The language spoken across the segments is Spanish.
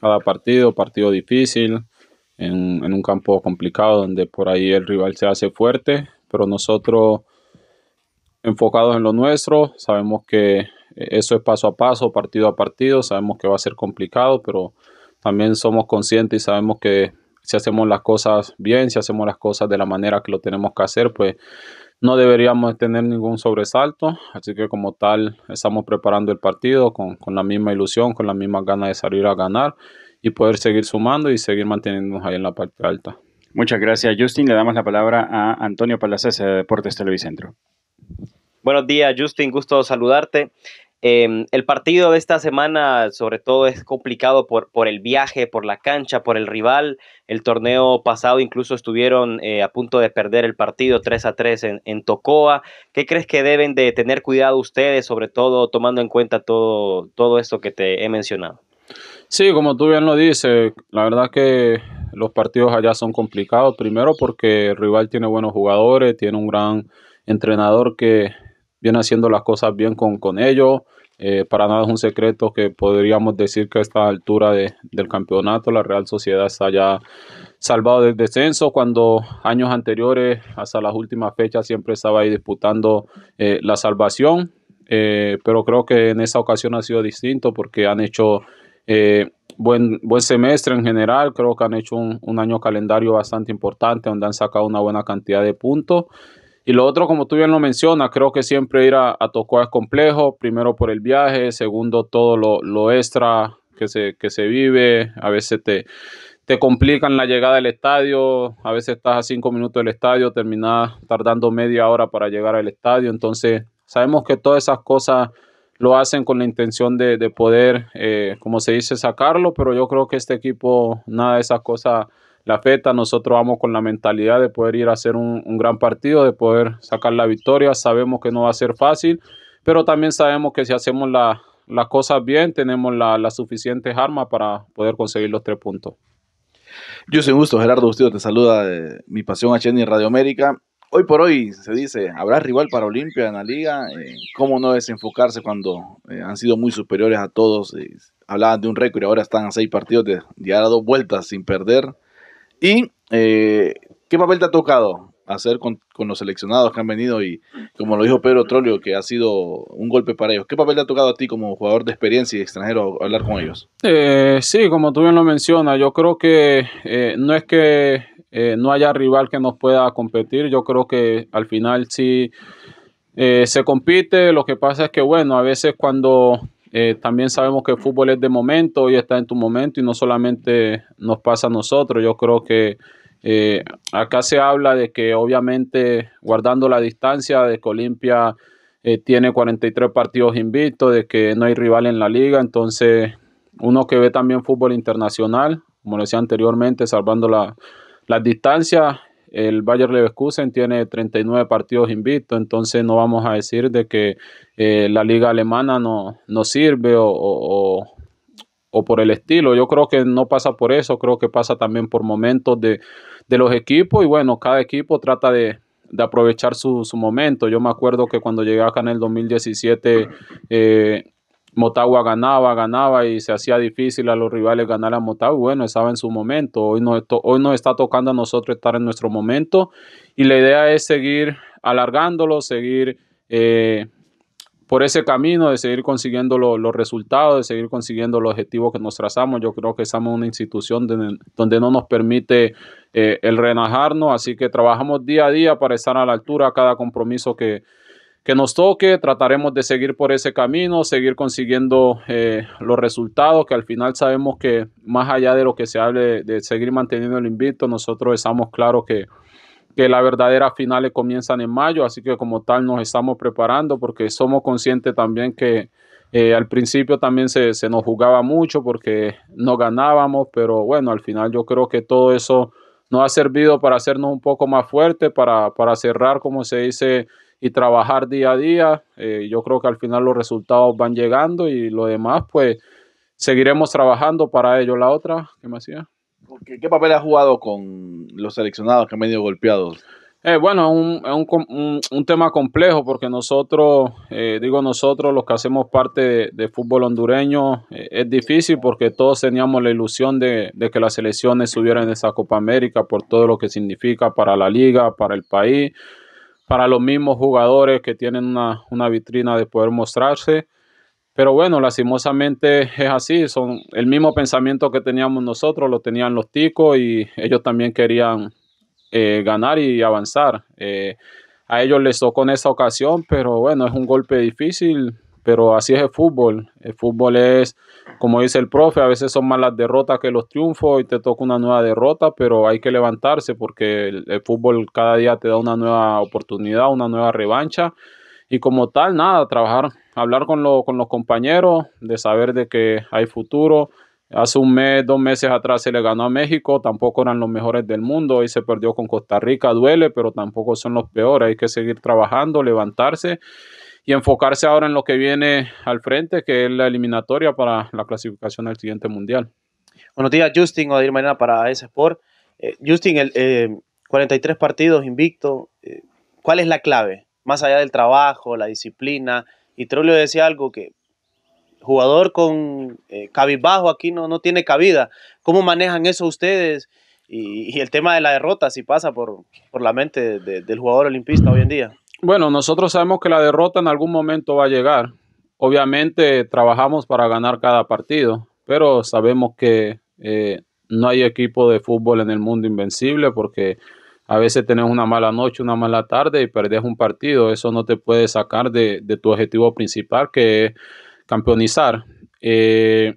cada partido, partido difícil, en, un campo complicado donde por ahí el rival se hace fuerte, pero nosotros enfocados en lo nuestro, sabemos que eh, eso es paso a paso, partido a partido, sabemos que va a ser complicado, pero también somos conscientes y sabemos que si hacemos las cosas bien, si hacemos las cosas de la manera que lo tenemos que hacer, pues no deberíamos tener ningún sobresalto, así que como tal estamos preparando el partido con, la misma ilusión, con la misma ganas de salir a ganar y poder seguir sumando y seguir manteniéndonos ahí en la parte alta. Muchas gracias Justin, le damos la palabra a Antonio Palacés de eh, Deportes Televicentro. Buenos días Justin, gusto saludarte. Em, el partido de esta semana sobre todo es complicado por, por, el viaje, por la cancha, por el rival. El torneo pasado incluso estuvieron eh, a punto de perder el partido 3 a 3 en, en, Tocoa. ¿Qué crees que deben de tener cuidado ustedes, sobre todo tomando en cuenta todo, todo esto que te he mencionado? Sí, como tú bien lo dices, la verdad que los partidos allá son complicados. Primero porque el rival tiene buenos jugadores, tiene un gran entrenador que viene haciendo las cosas bien con, con ellos. Eh, para nada es un secreto que podríamos decir que a esta altura del campeonato la Real Sociedad está ya salvado del descenso cuando años anteriores hasta las últimas fechas siempre estaba ahí disputando eh, la salvación. Eh, pero creo que en esa ocasión ha sido distinto porque han hecho buen, buen semestre en general. Creo que han hecho un año calendario bastante importante donde han sacado una buena cantidad de puntos. Y lo otro, como tú bien lo mencionas, creo que siempre ir a, a es complejo, primero por el viaje, segundo todo lo, extra que se, que se vive, a veces te, te complican la llegada al estadio, a veces estás a cinco minutos del estadio, terminas tardando media hora para llegar al estadio, entonces sabemos que todas esas cosas lo hacen con la intención de, poder, eh, como se dice, sacarlo, pero yo creo que este equipo, nada de esas cosas la feta, nosotros vamos con la mentalidad de poder ir a hacer un, gran partido, de poder sacar la victoria. Sabemos que no va a ser fácil, pero también sabemos que si hacemos las cosas bien, tenemos las suficientes armas para poder conseguir los tres puntos. Yo soy gusto, Gerardo Bustillo te saluda de mi pasión HN Radio América. Hoy por hoy se dice, ¿habrá rival para Olimpia en la liga? Eh, ¿Cómo no desenfocarse cuando eh, han sido muy superiores a todos? Eh, hablaban de un récord y ahora están a seis partidos de, de dos vueltas sin perder. ¿Y eh, qué papel te ha tocado hacer con, los seleccionados que han venido y como lo dijo Pedro Trolio, que ha sido un golpe para ellos? ¿Qué papel te ha tocado a ti como jugador de experiencia y extranjero hablar con ellos? Eh, sí, como tú bien lo mencionas, yo creo que eh, no es que no haya rival que nos pueda competir, yo creo que al final sí... se compite, lo que pasa es que, bueno, a veces cuando eh, también sabemos que el fútbol es de momento y está en tu momento y no solamente nos pasa a nosotros. Yo creo que eh, acá se habla de que obviamente guardando la distancia de que Olimpia eh, tiene 43 partidos invictos, de que no hay rival en la liga. Entonces, uno que ve también fútbol internacional, como decía anteriormente, salvando la, las distancias, el Bayer Leverkusen tiene 39 partidos invictos, entonces no vamos a decir de que eh, la liga alemana no, sirve o, por el estilo. Yo creo que no pasa por eso, creo que pasa también por momentos de, de los equipos y bueno, cada equipo trata de, aprovechar su, su, momento. Yo me acuerdo que cuando llegué acá en el 2017, eh, Motagua ganaba, ganaba y se hacía difícil a los rivales ganar a Motagua. Bueno, estaba en su momento. Hoy nos, está tocando a nosotros estar en nuestro momento y la idea es seguir alargándolo, seguir eh, por ese camino de seguir consiguiendo los resultados, de seguir consiguiendo los objetivos que nos trazamos. Yo creo que somos una institución donde no nos permite eh, el renajarnos, así que trabajamos día a día para estar a la altura a cada compromiso que, que nos toque, trataremos de seguir por ese camino, seguir consiguiendo eh, los resultados, que al final sabemos que más allá de lo que se hable de seguir manteniendo el invito, nosotros estamos claros que, que las verdaderas finales comienzan en mayo, así que como tal nos estamos preparando porque somos conscientes también que eh, al principio también se, se nos jugaba mucho porque no ganábamos, pero bueno, al final yo creo que todo eso nos ha servido para hacernos un poco más fuertes, para, para cerrar, como se dice, y trabajar día a día. Eh, yo creo que al final los resultados van llegando y lo demás, pues seguiremos trabajando para ello. La otra, ¿qué me hacía? ¿Qué papel ha jugado con los seleccionados que han venido golpeados? Eh, bueno, es un, un, un, tema complejo porque nosotros, eh, digo nosotros, los que hacemos parte de, fútbol hondureño, es difícil porque todos teníamos la ilusión de, de que las selecciones subieran en esa Copa América por todo lo que significa para la liga, para el país, para los mismos jugadores que tienen una, vitrina de poder mostrarse. Pero bueno, lastimosamente es así, son el mismo pensamiento que teníamos nosotros, lo tenían los ticos y ellos también querían eh, ganar y avanzar. Eh, a ellos les tocó en esa ocasión, pero bueno, es un golpe difícil pero así es el fútbol. El fútbol es, como dice el profe, a veces son más las derrotas que los triunfos y te toca una nueva derrota, pero hay que levantarse porque el, fútbol cada día te da una nueva oportunidad, una nueva revancha. Y como tal, nada, trabajar, hablar con, con los compañeros, de saber de que hay futuro. Hace un mes, dos meses atrás se le ganó a México, tampoco eran los mejores del mundo, y se perdió con Costa Rica, duele, pero tampoco son los peores, hay que seguir trabajando, levantarse y enfocarse ahora en lo que viene al frente, que es la eliminatoria para la clasificación al siguiente mundial. Buenos días, Justin, o a ir mañana para ese Sport. Eh, Justin, el, 43 eh, partidos invicto, eh, ¿cuál es la clave? Más allá del trabajo, la disciplina, y Trolio decía algo que jugador con cabizbajo aquí no, no tiene cabida. ¿Cómo manejan eso ustedes? Y, el tema de la derrota, si pasa por, por la mente del jugador olimpista hoy en día. Bueno, nosotros sabemos que la derrota en algún momento va a llegar. Obviamente trabajamos para ganar cada partido, pero sabemos que eh, no hay equipo de fútbol en el mundo invencible porque a veces tenés una mala noche, una mala tarde y perdés un partido. Eso no te puede sacar de, tu objetivo principal, que es campeonizar. Eh,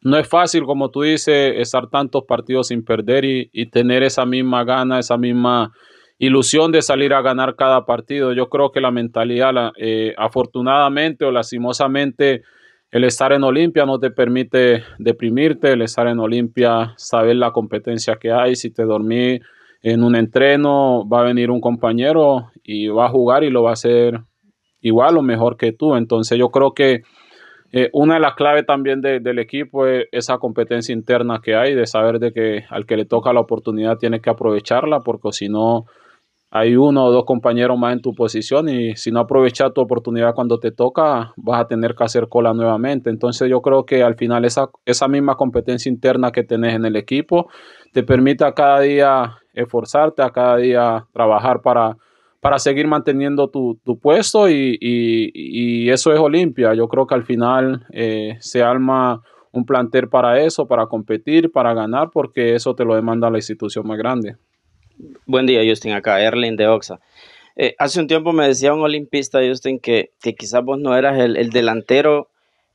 no es fácil, como tú dices, estar tantos partidos sin perder y tener esa misma gana, esa misma ilusión de salir a ganar cada partido. Yo creo que la mentalidad, eh, afortunadamente o lastimosamente, el estar en Olimpia no te permite deprimirte, el estar en Olimpia, saber la competencia que hay, si te dormí en un entreno, va a venir un compañero y va a jugar y lo va a hacer igual o mejor que tú. Entonces yo creo que eh, una de las claves también del equipo es esa competencia interna que hay, de saber de que al que le toca la oportunidad tiene que aprovecharla, porque si no hay uno o dos compañeros más en tu posición y si no aprovechas tu oportunidad cuando te toca, vas a tener que hacer cola nuevamente. Entonces yo creo que al final esa, misma competencia interna que tenés en el equipo te permite a cada día esforzarte, a cada día trabajar para, para seguir manteniendo tu, puesto y, eso es Olimpia. Yo creo que al final eh, se arma un plantel para eso, para competir, para ganar, porque eso te lo demanda la institución más grande. Buen día, Justin, acá, Erling de Oxa. Eh, hace un tiempo me decía un olimpista, Justin, que, que quizás vos no eras el, delantero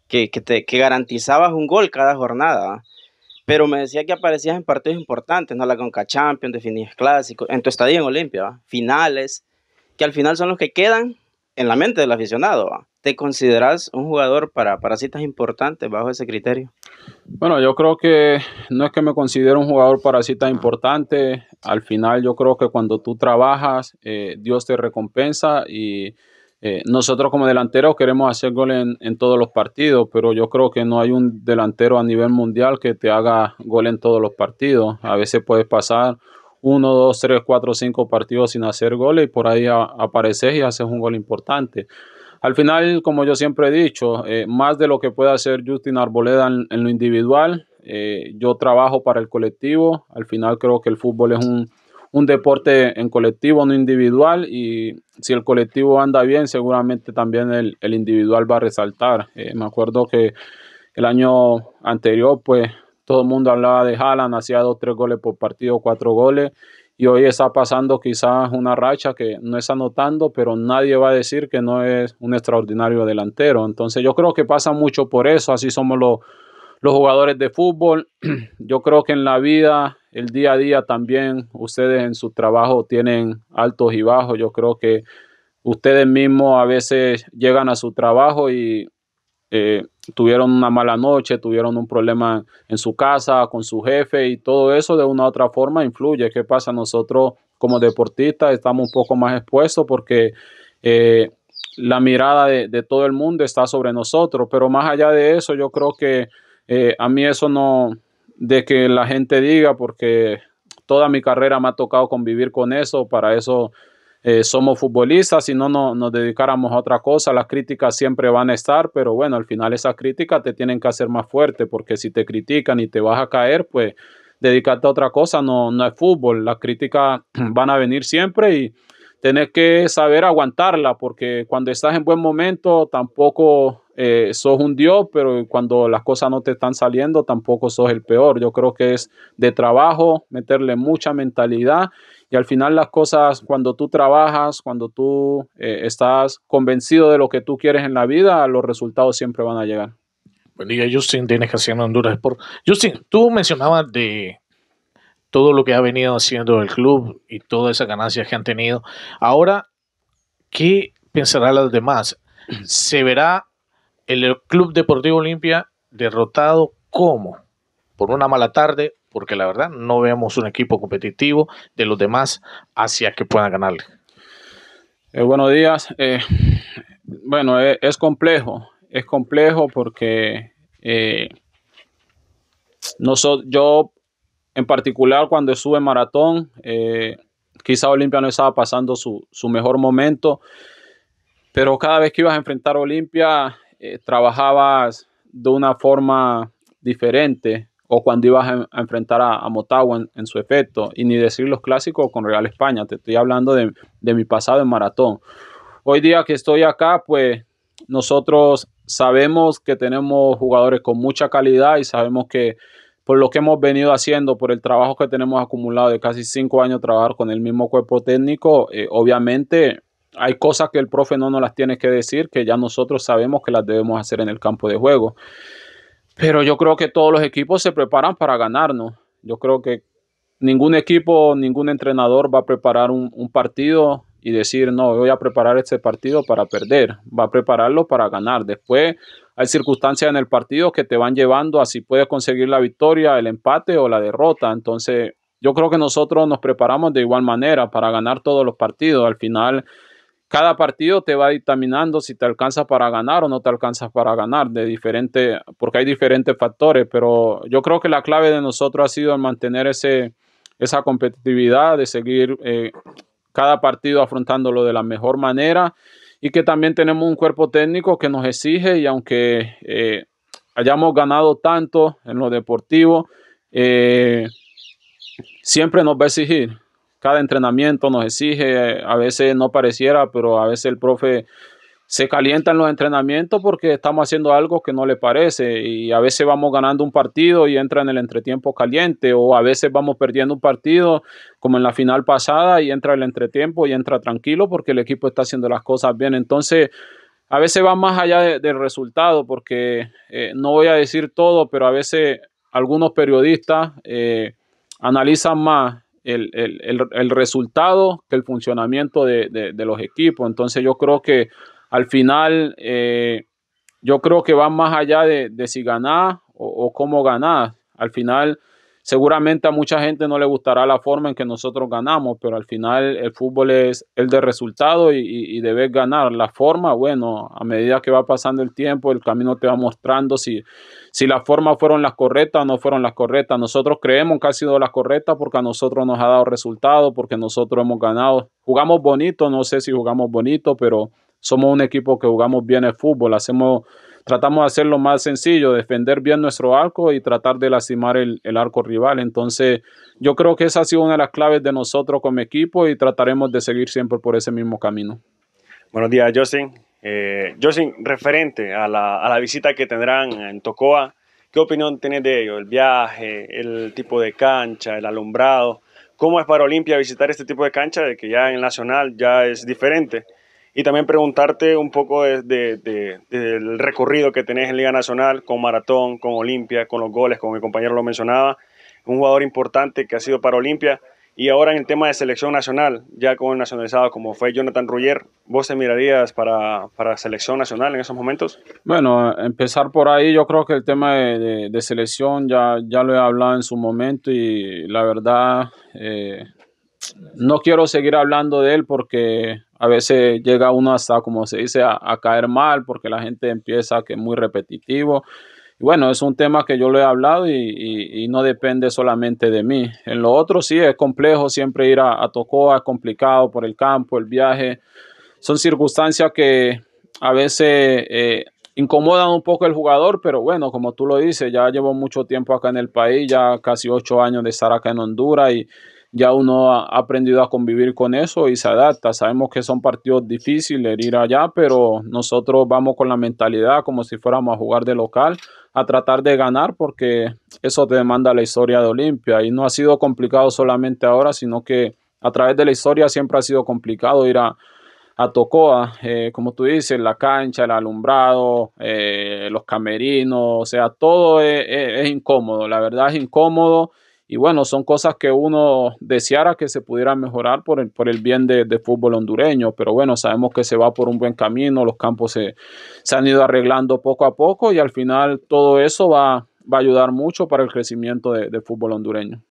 que, que, te, garantizabas un gol cada jornada, ¿ah? pero me decía que aparecías en partidos importantes, ¿no? La Conca Champions, definías clásicos, en tu estadía en Olimpia, ¿ah? finales, que al final son los que quedan en la mente del aficionado, ¿ah? ¿Te consideras un jugador para, citas importantes bajo ese criterio? Bueno, yo creo que no es que me considere un jugador para citas importantes. Al final yo creo que cuando tú trabajas, eh, Dios te recompensa y eh, nosotros como delanteros queremos hacer goles en, todos los partidos, pero yo creo que no hay un delantero a nivel mundial que te haga gol en todos los partidos. A veces puedes pasar uno, dos, tres, cuatro, cinco partidos sin hacer gol y por ahí apareces y haces un gol importante. Al final, como yo siempre he dicho, eh, más de lo que pueda hacer Justin Arboleda en, lo individual, eh, yo trabajo para el colectivo. Al final creo que el fútbol es un, deporte en colectivo, no individual. Y si el colectivo anda bien, seguramente también el, individual va a resaltar. Eh, me acuerdo que el año anterior, pues todo el mundo hablaba de Haaland, hacía dos, tres goles por partido, cuatro goles y hoy está pasando quizás una racha que no está notando, pero nadie va a decir que no es un extraordinario delantero. Entonces yo creo que pasa mucho por eso, así somos los, los jugadores de fútbol. Yo creo que en la vida, el día a día también, ustedes en su trabajo tienen altos y bajos. Yo creo que ustedes mismos a veces llegan a su trabajo y eh, tuvieron una mala noche, tuvieron un problema en su casa, con su jefe y todo eso de una u otra forma influye. ¿Qué pasa? Nosotros como deportistas estamos un poco más expuestos porque eh, la mirada de, todo el mundo está sobre nosotros, pero más allá de eso yo creo que eh, a mí eso no, de que la gente diga, porque toda mi carrera me ha tocado convivir con eso, para eso eh, somos futbolistas, y no, nos dedicáramos a otra cosa, las críticas siempre van a estar, pero bueno, al final esas críticas te tienen que hacer más fuerte, porque si te critican y te vas a caer, pues dedicarte a otra cosa no, no es fútbol, las críticas van a venir siempre y tenés que saber aguantarla, porque cuando estás en buen momento tampoco eh, sos un dios, pero cuando las cosas no te están saliendo tampoco sos el peor. Yo creo que es de trabajo, meterle mucha mentalidad y al final las cosas, cuando tú trabajas, cuando tú eh, estás convencido de lo que tú quieres en la vida, los resultados siempre van a llegar. Buen día, Justin, de en Honduras Sport. Justin, tú mencionabas de todo lo que ha venido haciendo el club y todas esas ganancias que han tenido. Ahora, ¿qué pensarán los demás? ¿Se verá el Club Deportivo Olimpia derrotado cómo? ¿Por una mala tarde porque la verdad no vemos un equipo competitivo de los demás hacia que puedan ganarle. Eh, buenos días. Eh, bueno, eh, es, complejo, es complejo porque yo en particular cuando sube maratón, quizá Olimpia no estaba pasando su, su, mejor momento, pero cada vez que ibas a enfrentar a Olimpia, trabajabas de una forma diferente o cuando ibas a, enfrentar a, Motagua en, su efecto, y ni decir los clásicos con Real España, te estoy hablando de, mi pasado en maratón. Hoy día que estoy acá, pues nosotros sabemos que tenemos jugadores con mucha calidad y sabemos que por lo que hemos venido haciendo, por el trabajo que tenemos acumulado de casi cinco años trabajar con el mismo cuerpo técnico, eh, obviamente hay cosas que el profe no nos las tiene que decir, que ya nosotros sabemos que las debemos hacer en el campo de juego. Pero yo creo que todos los equipos se preparan para ganarnos. Yo creo que ningún equipo, ningún entrenador va a preparar un, un partido y decir, no, voy a preparar este partido para perder, va a prepararlo para ganar. Después hay circunstancias en el partido que te van llevando a si puedes conseguir la victoria, el empate o la derrota. Entonces, yo creo que nosotros nos preparamos de igual manera para ganar todos los partidos. Al final, cada partido te va dictaminando si te alcanzas para ganar o no te alcanzas para ganar, de diferente, porque hay diferentes factores, pero yo creo que la clave de nosotros ha sido mantener ese, esa competitividad, de seguir eh, cada partido afrontándolo de la mejor manera y que también tenemos un cuerpo técnico que nos exige y aunque eh, hayamos ganado tanto en lo deportivo, eh, siempre nos va a exigir cada entrenamiento nos exige, a veces no pareciera, pero a veces el profe se calienta en los entrenamientos porque estamos haciendo algo que no le parece y a veces vamos ganando un partido y entra en el entretiempo caliente o a veces vamos perdiendo un partido como en la final pasada y entra el entretiempo y entra tranquilo porque el equipo está haciendo las cosas bien. Entonces, a veces va más allá del resultado porque eh, no voy a decir todo, pero a veces algunos periodistas eh, analizan más el, el, el, resultado que el funcionamiento de, los equipos. Entonces yo creo que al final, eh, yo creo que va más allá de, si ganás o, cómo ganás. Al final Seguramente a mucha gente no le gustará la forma en que nosotros ganamos, pero al final el fútbol es el de resultado y, debes ganar. La forma, bueno, a medida que va pasando el tiempo, el camino te va mostrando si, si las formas fueron las correctas o no fueron las correctas. Nosotros creemos que ha sido las correctas porque a nosotros nos ha dado resultado, porque nosotros hemos ganado. Jugamos bonito, no sé si jugamos bonito, pero somos un equipo que jugamos bien el fútbol, hacemos tratamos de hacerlo más sencillo, defender bien nuestro arco y tratar de lastimar el, arco rival. Entonces, yo creo que esa ha sido una de las claves de nosotros como equipo y trataremos de seguir siempre por ese mismo camino. Buenos días, Justin. Eh, Justin, referente a la, a la visita que tendrán en Tocoa, ¿qué opinión tienes de ello? El viaje, el tipo de cancha, el alumbrado. ¿Cómo es para Olimpia visitar este tipo de cancha de que ya en Nacional ya es diferente? Y también preguntarte un poco de, del recorrido que tenés en Liga Nacional con Maratón, con Olimpia, con los goles, como mi compañero lo mencionaba. Un jugador importante que ha sido para Olimpia. Y ahora en el tema de selección nacional, ya con nacionalizado como fue Jonathan Ruyer, ¿vos te mirarías para, para selección nacional en esos momentos? Bueno, empezar por ahí, yo creo que el tema de, selección ya, ya lo he hablado en su momento y la verdad eh, no quiero seguir hablando de él porque a veces llega uno hasta, como se dice, a, caer mal porque la gente empieza que es muy repetitivo. Y bueno, es un tema que yo lo he hablado y, no depende solamente de mí. En lo otro sí es complejo siempre ir a, a Tocoa, es complicado por el campo, el viaje. Son circunstancias que a veces eh, incomodan un poco el jugador, pero bueno, como tú lo dices, ya llevo mucho tiempo acá en el país, ya casi ocho años de estar acá en Honduras y ya uno ha aprendido a convivir con eso y se adapta. Sabemos que son partidos difíciles ir allá, pero nosotros vamos con la mentalidad como si fuéramos a jugar de local, a tratar de ganar porque eso te demanda la historia de Olimpia y no ha sido complicado solamente ahora, sino que a través de la historia siempre ha sido complicado ir a, Tocoa, eh, como tú dices, la cancha, el alumbrado, eh, los camerinos, o sea, todo es incómodo, la verdad es incómodo y bueno, son cosas que uno deseara que se pudieran mejorar por el, por el bien de fútbol hondureño, pero bueno, sabemos que se va por un buen camino, los campos se, han ido arreglando poco a poco y al final todo eso va, va a ayudar mucho para el crecimiento del de fútbol hondureño.